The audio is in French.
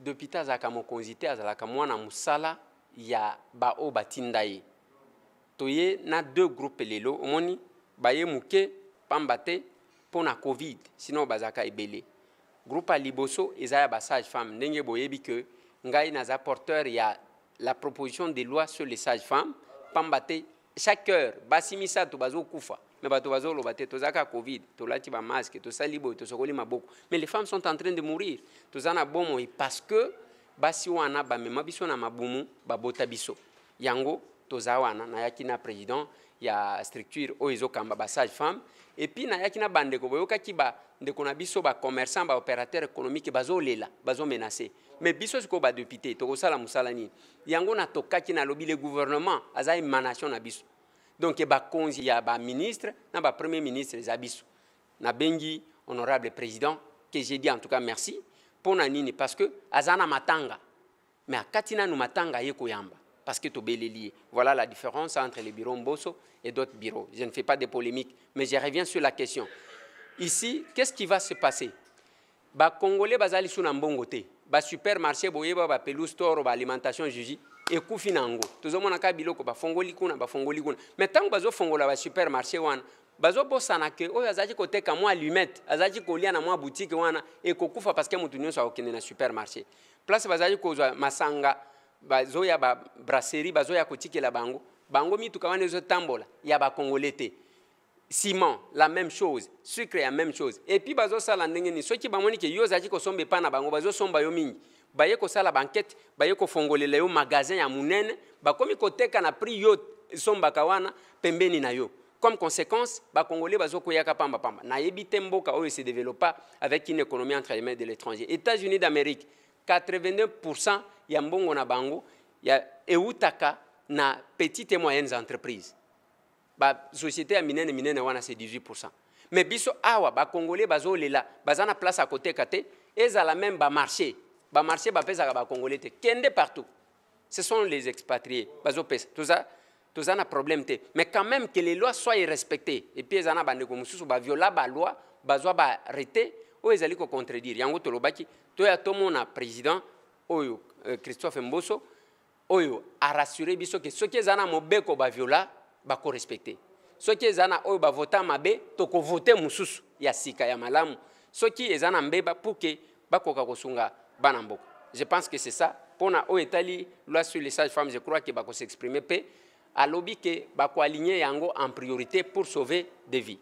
depuis te azalaka mokonzi te azalaka mwana mosala ya baoyo batinda ye toye na deux groupe lelo omoni baye moke pamba te mpo na covid sino bazalaka ebele groupe ya liboso eza ya basage femme ndenge boyebi ke ngai naza porteur ya la proposition de loi sur les sage femmes pamba te chaque heure basi misato bazokufa me bato bazoloba te tozalaka covid to sali bo to sokoli maboko mais les femmes sont en train de mourir tozana bomo i parce que basi wana bamema biso na mabumu babota biso yango toza wana na yakina président ya structure oyo ezokamba basage femme et puis na bandeko boyokaki bandeko na biso ba opérateur économique bazo menacé. mais biso sikoyo badepute sala musala nini yango na natokaki nalobi le gouvernement aza manation na biso donc a ya ministre un premier ministre Zabissou, na un honorable président que j'ai dit en tout cas merci pour Nani, parce que Azana matanga à Katina nous matanga aye parce que es lié. voilà la différence entre les bureau mboso et d'autres bureaux je ne fais pas de polémique mais je reviens sur la question ici qu'est ce qui va se passer congolais Congolais sont en bon côté. basupermarché boyeba bapelouse toro baalimentation jugi ekufi na yango tozomona kaka biloko bafongoli kuna bafongoli kuna me ntango bazofongola basupermarché wana bazobosana ke oyo azalaki koteka mwa allumette azalaki kolia na mwa boutique wana ekokufa parceke motu nyonso akokende na supermarché place bazalaki kozwa masanga bazoya babrasserie bazoya kotikela bango bango mituka wana ezotambola ya bakongole te ciment la même chose sucre la même chose Et epuis bazosala ndenge nini soki bamoni ke yo ozalaki kosomba sombe na bango bazosomba yo mingi baye banquette, ba baye kofongolela yo magasin ya monene bakomi koteka na prix yo esombaka kawana pembeni na yo comme conséquence bakongole bazokoyaka pamba pamba nayebi te mboka oyo se développa avec une économie entre les de l'étranger états-unis d'amérique 82 ya mbongo na bango ya eutaka na petites et moyennes entreprises basosiete a minene minene wana c'est 18 mais biso awa bakongole bazolela lela bazana place à akoteka kate ezala meme bamarché bamarché ba congolais te kende partout ce sont les expatriés tout ça tout ça na problème te mais quand même que les lois soient respectées et puis epui eza ba bandeko mosusu loi bazo ba barete ou ezali contredire yango ya toya mona président oyo euh, christophe mboso oyo rassuré biso ke soki eza na mobeko viola respecté. soki ezana na ba bavota mabe tokovote mususu ya sika ya malamu soki eza na mbeba mpo ke bakoka kosunga bana mboka je pense que c'est ça Pona o etali loi sur les sages femmes je crois que ke s'exprimer pe alobi ke aligner yango en priorité pour sauver des vies